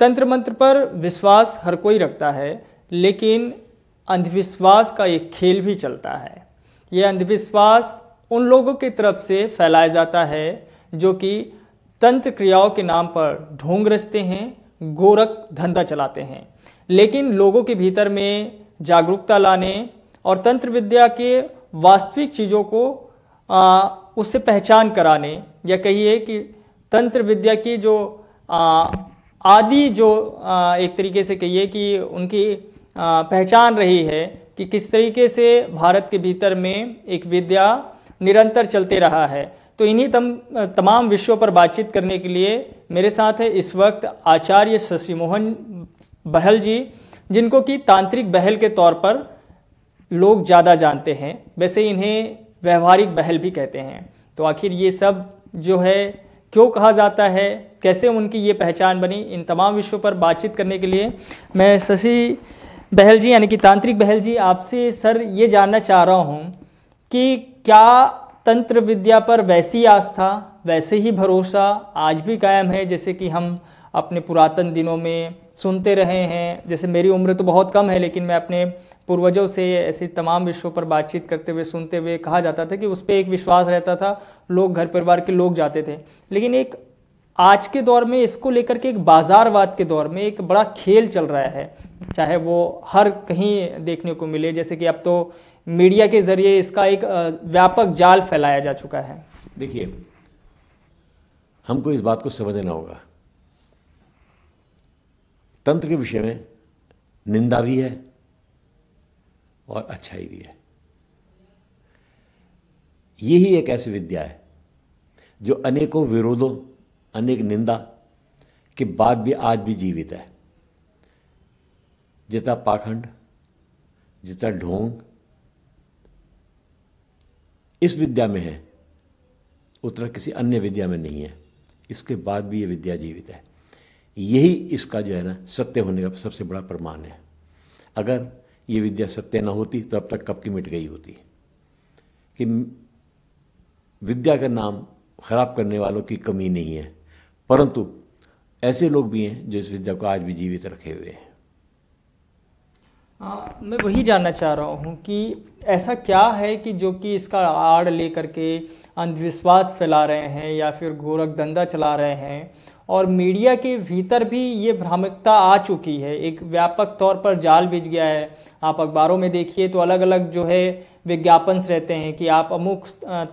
तंत्र मंत्र पर विश्वास हर कोई रखता है लेकिन अंधविश्वास का एक खेल भी चलता है यह अंधविश्वास उन लोगों की तरफ से फैलाया जाता है जो कि तंत्र क्रियाओं के नाम पर ढोंग रचते हैं गोरख धंधा चलाते हैं लेकिन लोगों के भीतर में जागरूकता लाने और तंत्र विद्या के वास्तविक चीज़ों को आ, उससे पहचान कराने या कहिए कि तंत्र विद्या की जो आ, आदि जो एक तरीके से कहिए कि उनकी पहचान रही है कि किस तरीके से भारत के भीतर में एक विद्या निरंतर चलते रहा है तो इन्हीं तम तमाम विषयों पर बातचीत करने के लिए मेरे साथ है इस वक्त आचार्य शशिमोहन बहल जी जिनको कि तांत्रिक बहल के तौर पर लोग ज़्यादा जानते हैं वैसे इन्हें व्यवहारिक बहल भी कहते हैं तो आखिर ये सब जो है क्यों कहा जाता है कैसे उनकी ये पहचान बनी इन तमाम विषयों पर बातचीत करने के लिए मैं शशि बहल जी यानी कि तांत्रिक बहल जी आपसे सर ये जानना चाह रहा हूँ कि क्या तंत्र विद्या पर वैसी आस्था वैसे ही भरोसा आज भी कायम है जैसे कि हम अपने पुरातन दिनों में सुनते रहे हैं जैसे मेरी उम्र तो बहुत कम है लेकिन मैं अपने पूर्वजों से ऐसे तमाम विषयों पर बातचीत करते हुए सुनते हुए कहा जाता था कि उस पर एक विश्वास रहता था लोग घर परिवार के लोग जाते थे लेकिन एक आज के दौर में इसको लेकर के एक बाज़ारवाद के दौर में एक बड़ा खेल चल रहा है चाहे वो हर कहीं देखने को मिले जैसे कि अब तो मीडिया के ज़रिए इसका एक व्यापक जाल फैलाया जा चुका है देखिए हमको इस बात को समझना होगा तंत्र के विषय में निंदा भी है और अच्छाई भी है यही एक ऐसी विद्या है जो अनेकों विरोधों अनेक निंदा के बाद भी आज भी जीवित है जितना पाखंड जितना ढोंग इस विद्या में है उतना किसी अन्य विद्या में नहीं है इसके बाद भी ये विद्या जीवित है यही इसका जो है ना सत्य होने का सबसे बड़ा प्रमाण है अगर ये विद्या सत्य ना होती तो अब तक कब की मिट गई होती कि विद्या का नाम खराब करने वालों की कमी नहीं है परंतु ऐसे लोग भी हैं जो इस विद्या को आज भी जीवित रखे हुए हैं मैं वही जानना चाह रहा हूँ कि ऐसा क्या है कि जो कि इसका आड़ लेकर के अंधविश्वास फैला रहे हैं या फिर गोरख धंधा चला रहे हैं और मीडिया के भीतर भी ये भ्रामकता आ चुकी है एक व्यापक तौर पर जाल बिछ गया है आप अखबारों में देखिए तो अलग अलग जो है विज्ञापन रहते हैं कि आप अमुक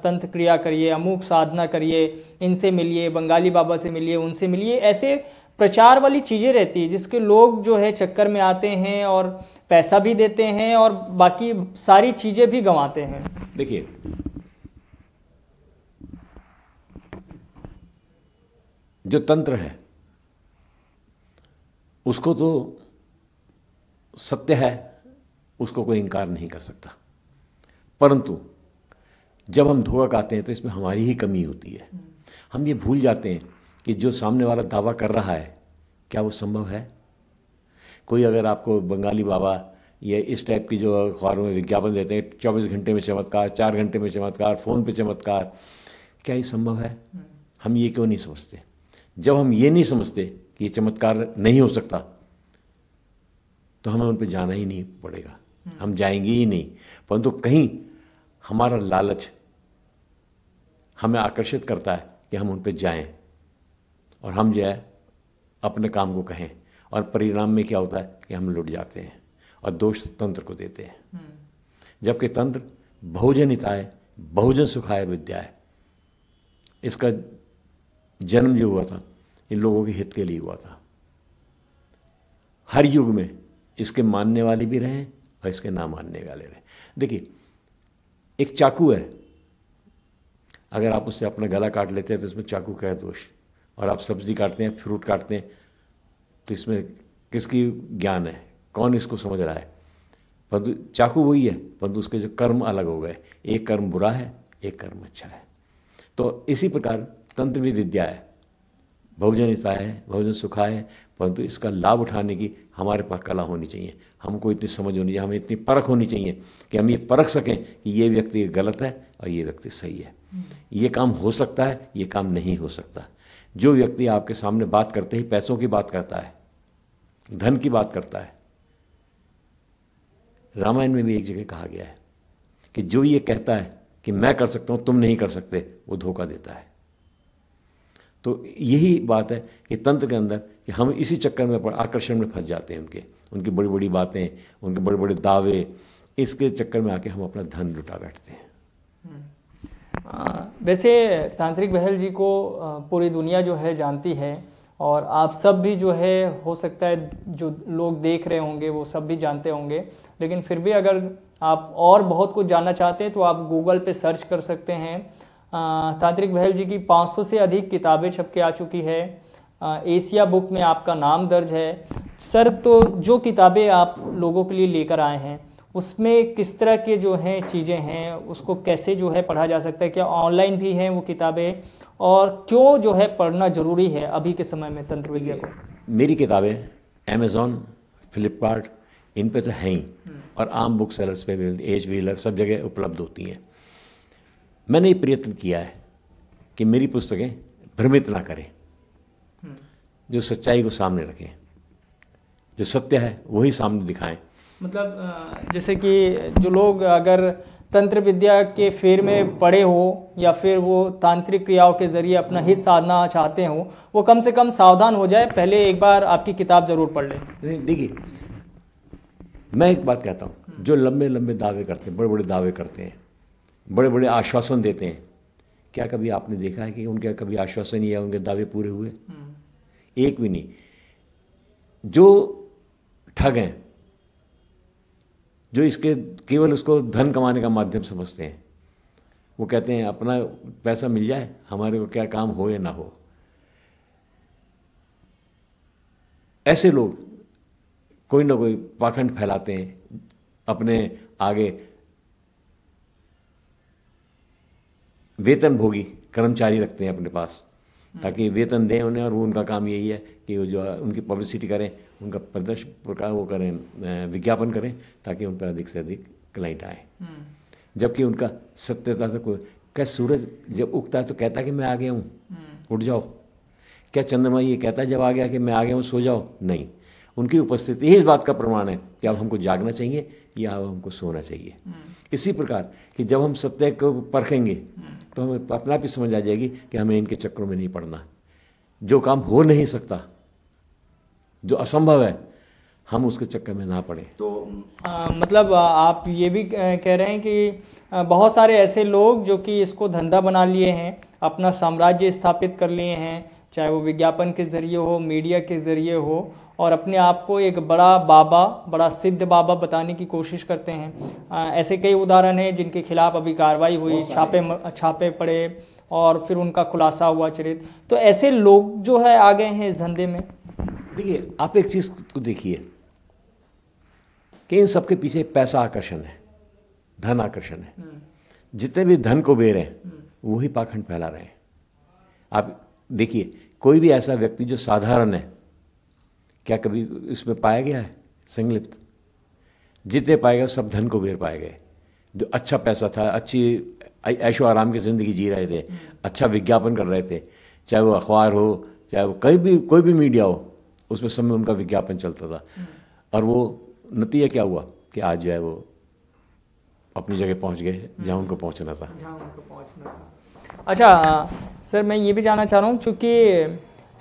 तंत्र क्रिया करिए अमुक साधना करिए इनसे मिलिए बंगाली बाबा से मिलिए उनसे मिलिए ऐसे प्रचार वाली चीज़ें रहती है जिसके लोग जो है चक्कर में आते हैं और पैसा भी देते हैं और बाकी सारी चीज़ें भी गंवाते हैं देखिए जो तंत्र है उसको तो सत्य है उसको कोई इंकार नहीं कर सकता परंतु जब हम धोखा खाते हैं तो इसमें हमारी ही कमी होती है हम ये भूल जाते हैं कि जो सामने वाला दावा कर रहा है क्या वो संभव है कोई अगर आपको बंगाली बाबा ये इस टाइप की जो अखबारों में विज्ञापन देते हैं चौबीस घंटे में चमत्कार चार घंटे में चमत्कार फ़ोन पे चमत्कार क्या ये संभव है हम ये क्यों नहीं समझते जब हम ये नहीं समझते कि ये चमत्कार नहीं हो सकता तो हमें उन पर जाना ही नहीं पड़ेगा हम्म। हम जाएंगे ही नहीं परंतु कहीं हमारा लालच हमें आकर्षित करता है कि हम उन पर जाएं और हम जो है अपने काम को कहें और परिणाम में क्या होता है कि हम लुट जाते हैं और दोष तंत्र को देते हैं हम्म। जबकि तंत्र बहुजन हिताय बहुजन सुखाय विद्या है इसका जन्म जो हुआ था इन लोगों के हित के लिए हुआ था हर युग में इसके मानने वाले भी रहे और इसके ना मानने वाले रहे देखिए एक चाकू है अगर आप उससे अपना गला काट लेते हैं तो इसमें चाकू का है दोष और आप सब्जी काटते हैं फ्रूट काटते हैं तो इसमें किसकी ज्ञान है कौन इसको समझ रहा है परंतु चाकू वही है परंतु उसके जो कर्म अलग हो गए एक कर्म बुरा है एक कर्म अच्छा है तो इसी प्रकार तंत्र भी विद्या है बहुजन हिस्सा है बहुजन सुखा है परंतु इसका लाभ उठाने की हमारे पास कला होनी चाहिए हमको इतनी समझ होनी चाहिए हमें इतनी परख होनी चाहिए कि हम ये परख सकें कि ये व्यक्ति गलत है और ये व्यक्ति सही है हम्म। ये काम हो सकता है ये काम नहीं हो सकता जो व्यक्ति आपके सामने बात करते ही पैसों की बात करता है धन की बात करता है रामायण में भी एक जगह कहा गया है कि जो ये कहता है कि मैं कर सकता हूँ तुम नहीं कर सकते वो धोखा देता है तो यही बात है कि तंत्र के अंदर कि हम इसी चक्कर में आकर्षण में फंस जाते हैं उनके उनकी बड़ी बड़ी बातें उनके बड़े बड़े दावे इसके चक्कर में आके हम अपना धन लुटा बैठते हैं हम्म। आ, वैसे तांत्रिक बहल जी को पूरी दुनिया जो है जानती है और आप सब भी जो है हो सकता है जो लोग देख रहे होंगे वो सब भी जानते होंगे लेकिन फिर भी अगर आप और बहुत कुछ जानना चाहते हैं तो आप गूगल पे सर्च कर सकते हैं तांत्रिक बहल जी की 500 से अधिक किताबें छप के आ चुकी है आ, एशिया बुक में आपका नाम दर्ज है सर तो जो किताबें आप लोगों के लिए लेकर आए हैं उसमें किस तरह के जो हैं चीज़ें हैं उसको कैसे जो है पढ़ा जा सकता है क्या ऑनलाइन भी हैं वो किताबें और क्यों जो है पढ़ना ज़रूरी है अभी के समय में तंत्र विद्या को मेरी किताबें अमेज़ोन फ्लिपकार्ट इन पे तो हैं ही हम्म। और आम बुक सेलर्स पे भी एज व्हीलर सब जगह उपलब्ध होती हैं मैंने ये प्रयत्न किया है कि मेरी पुस्तकें भ्रमित ना करें जो सच्चाई को सामने रखें जो सत्य है वही सामने दिखाएं मतलब जैसे कि जो लोग अगर तंत्र विद्या के फेर में पड़े हो या फिर वो तांत्रिक क्रियाओं के जरिए अपना हित साधना चाहते हो वो कम से कम सावधान हो जाए पहले एक बार आपकी किताब जरूर पढ़ लें देखिए मैं एक बात कहता हूँ जो लंबे लंबे दावे करते हैं बड़े बड़े दावे करते हैं बड़े बड़े आश्वासन देते हैं क्या कभी आपने देखा है कि उनके कभी आश्वासन या उनके दावे पूरे हुए हम्म। एक भी नहीं जो ठग हैं जो इसके केवल उसको धन कमाने का माध्यम समझते हैं वो कहते हैं अपना पैसा मिल जाए हमारे को क्या काम हो या ना हो ऐसे लोग कोई ना कोई पाखंड फैलाते हैं अपने आगे वेतन भोगी कर्मचारी रखते हैं अपने पास हम्म। ताकि वेतन दें उन्हें और वो उनका काम यही है कि वो जो उनकी पब्लिसिटी करें उनका प्रदर्शन प्रकार वो करें विज्ञापन करें ताकि उन पर अधिक से अधिक क्लाइंट आए हम्म। जबकि उनका सत्यता से कोई क्या सूरज जब उगता है तो कहता है कि मैं आ गया हूँ हम्म। उठ जाओ क्या चंद्रमा ये कहता है जब आ गया कि मैं आ गया हूँ सो जाओ नहीं उनकी उपस्थिति ही इस बात का प्रमाण है कि अब हमको जागना चाहिए अब हमको सोना चाहिए हम्म। इसी प्रकार कि जब हम सत्य को परखेंगे हम्म। तो हमें अपना भी समझ आ जाएगी कि हमें इनके चक्रों में नहीं पड़ना जो काम हो नहीं सकता जो असंभव है हम उसके चक्कर में ना पड़े तो आ, मतलब आप ये भी कह रहे हैं कि बहुत सारे ऐसे लोग जो कि इसको धंधा बना लिए हैं अपना साम्राज्य स्थापित कर लिए हैं चाहे वो विज्ञापन के ज़रिए हो मीडिया के ज़रिए हो और अपने आप को एक बड़ा बाबा बड़ा सिद्ध बाबा बताने की कोशिश करते हैं आ, ऐसे कई उदाहरण हैं जिनके खिलाफ अभी कार्रवाई हुई छापे छापे पड़े और फिर उनका खुलासा हुआ चरित तो ऐसे लोग जो है आ गए हैं इस धंधे में देखिए आप एक चीज़ को देखिए कि इन सबके पीछे पैसा आकर्षण है धन आकर्षण है हम्म। जितने भी धन को बेर हैं हम्म। वही पाखंड फैला रहे हैं आप देखिए कोई भी ऐसा व्यक्ति जो साधारण है क्या कभी इसमें पाया गया है संलिप्त जितने पाए गए सब धन को बेर पाए गए जो अच्छा पैसा था अच्छी ऐशो आराम की ज़िंदगी जी रहे थे अच्छा विज्ञापन कर रहे थे चाहे वो अखबार हो चाहे वो कहीं भी कोई भी मीडिया हो उसमें सब में उनका विज्ञापन चलता था हम्म। और वो नतीजा क्या हुआ कि आज जो है वो अपनी जगह पहुंच गए हम्म। जहां उनको पहुंचना था जहां उनको पहुंचना था अच्छा सर मैं ये भी जानना चाह रहा हूँ चूँकि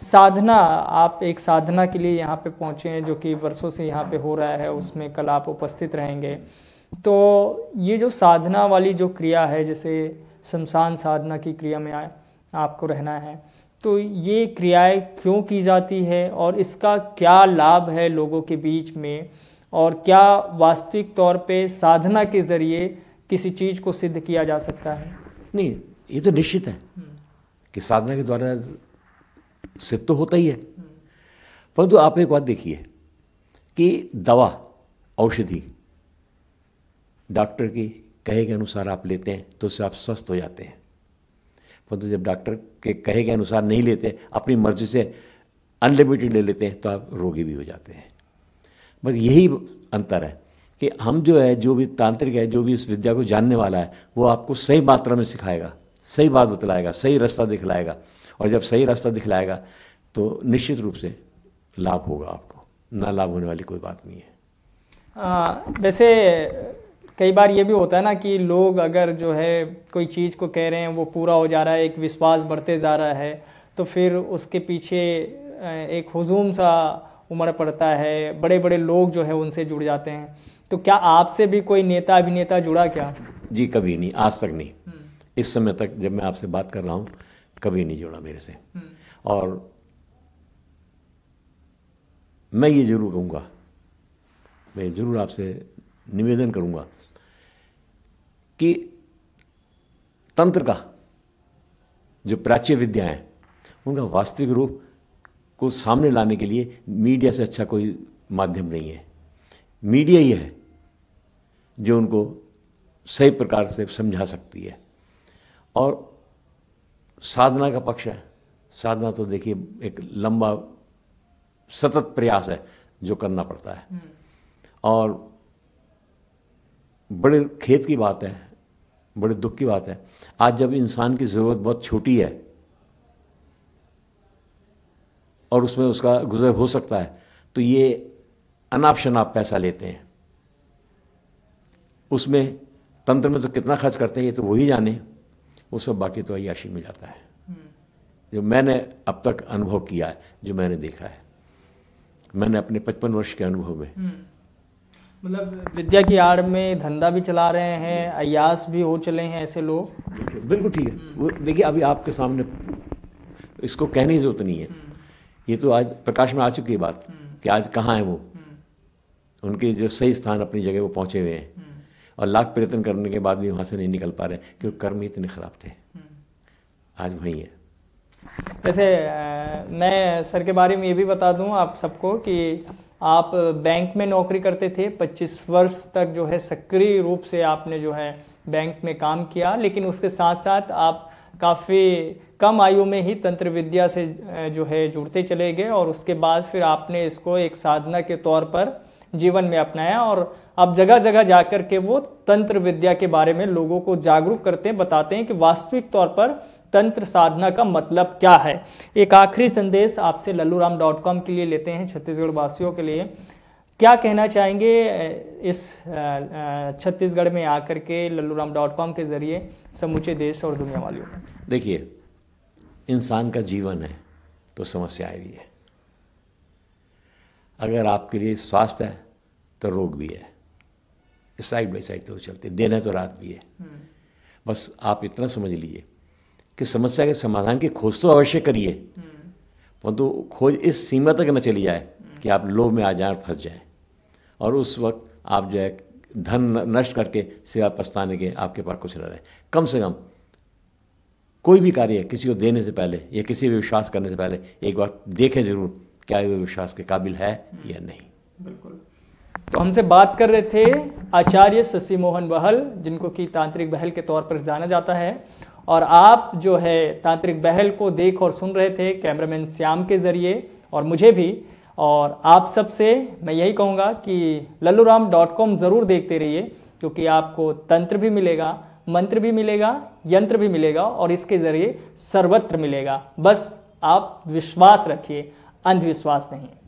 साधना आप एक साधना के लिए यहाँ पे पहुँचे हैं जो कि वर्षों से यहाँ पे हो रहा है उसमें कल आप उपस्थित रहेंगे तो ये जो साधना वाली जो क्रिया है जैसे शमशान साधना की क्रिया में आए आपको रहना है तो ये क्रियाएं क्यों की जाती है और इसका क्या लाभ है लोगों के बीच में और क्या वास्तविक तौर पे साधना के ज़रिए किसी चीज़ को सिद्ध किया जा सकता है नहीं ये तो निश्चित है हम्म। कि साधना के द्वारा सिद्ध तो होता ही है परंतु आप एक बात देखिए कि दवा औषधि डॉक्टर की कहे के अनुसार आप लेते हैं तो उससे आप स्वस्थ हो जाते हैं परंतु जब डॉक्टर के कहे के अनुसार नहीं लेते अपनी मर्जी से अनलिमिटेड ले लेते हैं तो आप रोगी भी हो जाते हैं बस यही अंतर है कि हम जो है जो भी तांत्रिक है जो भी इस विद्या को जानने वाला है वो आपको सही मात्रा में सिखाएगा सही बात बतलाएगा सही रास्ता दिखलाएगा और जब सही रास्ता दिखलाएगा तो निश्चित रूप से लाभ होगा आपको ना लाभ होने वाली कोई बात नहीं है आ, वैसे कई बार ये भी होता है ना कि लोग अगर जो है कोई चीज़ को कह रहे हैं वो पूरा हो जा रहा है एक विश्वास बढ़ते जा रहा है तो फिर उसके पीछे एक हजूम सा उमड़ पड़ता है बड़े बड़े लोग जो है उनसे जुड़ जाते हैं तो क्या आपसे भी कोई नेता अभिनेता जुड़ा क्या जी कभी नहीं आज तक नहीं हम्म। इस समय तक जब मैं आपसे बात कर रहा हूँ कभी नहीं जोड़ा मेरे से हम्म। और मैं ये जरूर कहूँगा मैं ज़रूर आपसे निवेदन करूँगा कि तंत्र का जो प्राच्य विद्या है उनका वास्तविक रूप को सामने लाने के लिए मीडिया से अच्छा कोई माध्यम नहीं है मीडिया ही है जो उनको सही प्रकार से समझा सकती है और साधना का पक्ष है साधना तो देखिए एक लंबा सतत प्रयास है जो करना पड़ता है हम्म। और बड़े खेत की बात है बड़े दुख की बात है आज जब इंसान की ज़रूरत बहुत छोटी है और उसमें उसका गुजर हो सकता है तो ये अनाप शनाप पैसा लेते हैं उसमें तंत्र में तो कितना खर्च करते हैं ये तो वही जाने वो सब बाकी तो अयाशी में जाता है जो मैंने अब तक अनुभव किया है जो मैंने देखा है मैंने अपने पचपन वर्ष के अनुभव में हम्म। मतलब विद्या की आड़ में धंधा भी चला रहे हैं अयास भी हो चले हैं ऐसे लोग बिल्कुल ठीक है हम्म। वो देखिए अभी आपके सामने इसको कहने की जरूरत नहीं है हम्म। ये तो आज प्रकाश में आ चुकी है बात कि आज कहाँ है वो उनके जो सही स्थान अपनी जगह वो पहुंचे हुए हैं और लाख प्रयत्न करने के बाद भी वहाँ से नहीं निकल पा रहे क्योंकि कर्म ही इतने ख़राब थे हम्म। आज वही है वैसे मैं सर के बारे में ये भी बता दूं आप सबको कि आप बैंक में नौकरी करते थे 25 वर्ष तक जो है सक्रिय रूप से आपने जो है बैंक में काम किया लेकिन उसके साथ साथ आप काफ़ी कम आयु में ही तंत्र विद्या से जो है जुड़ते चले गए और उसके बाद फिर आपने इसको एक साधना के तौर पर जीवन में अपनाया और अब जगह जगह जाकर के वो तंत्र विद्या के बारे में लोगों को जागरूक करते हैं बताते हैं कि वास्तविक तौर पर तंत्र साधना का मतलब क्या है एक आखिरी संदेश आपसे लल्लू राम डॉट कॉम के लिए लेते हैं छत्तीसगढ़ वासियों के लिए क्या कहना चाहेंगे इस छत्तीसगढ़ में आकर के लल्लू राम डॉट कॉम के ज़रिए समूचे देश और दुनिया वालों देखिए इंसान का जीवन है तो समस्या आई है अगर आपके लिए स्वास्थ्य है तो रोग भी है साइड बाई साइड तो चलते दिन है तो रात भी है हम्म। बस आप इतना समझ लीजिए कि समस्या के समाधान की खोज तो अवश्य करिए हम्म। परंतु तो खोज इस सीमा तक न चली जाए हम्म। कि आप लोभ में आ जाए फंस जाए और उस वक्त आप जो है धन नष्ट करके सेवा पछताने के आपके पास कुछ न रहे कम से कम कोई भी कार्य किसी को देने से पहले या किसी पर विश्वास करने से पहले एक बार देखें जरूर क्या वो विश्वास के काबिल है या नहीं बिल्कुल तो हमसे बात कर रहे थे आचार्य शशि मोहन बहल जिनको कि तांत्रिक बहल के तौर पर जाना जाता है और आप जो है तांत्रिक बहल को देख और सुन रहे थे कैमरामैन श्याम के ज़रिए और मुझे भी और आप सब से मैं यही कहूँगा कि लल्लू डॉट कॉम ज़रूर देखते रहिए क्योंकि आपको तंत्र भी मिलेगा मंत्र भी मिलेगा यंत्र भी मिलेगा और इसके ज़रिए सर्वत्र मिलेगा बस आप विश्वास रखिए अंधविश्वास नहीं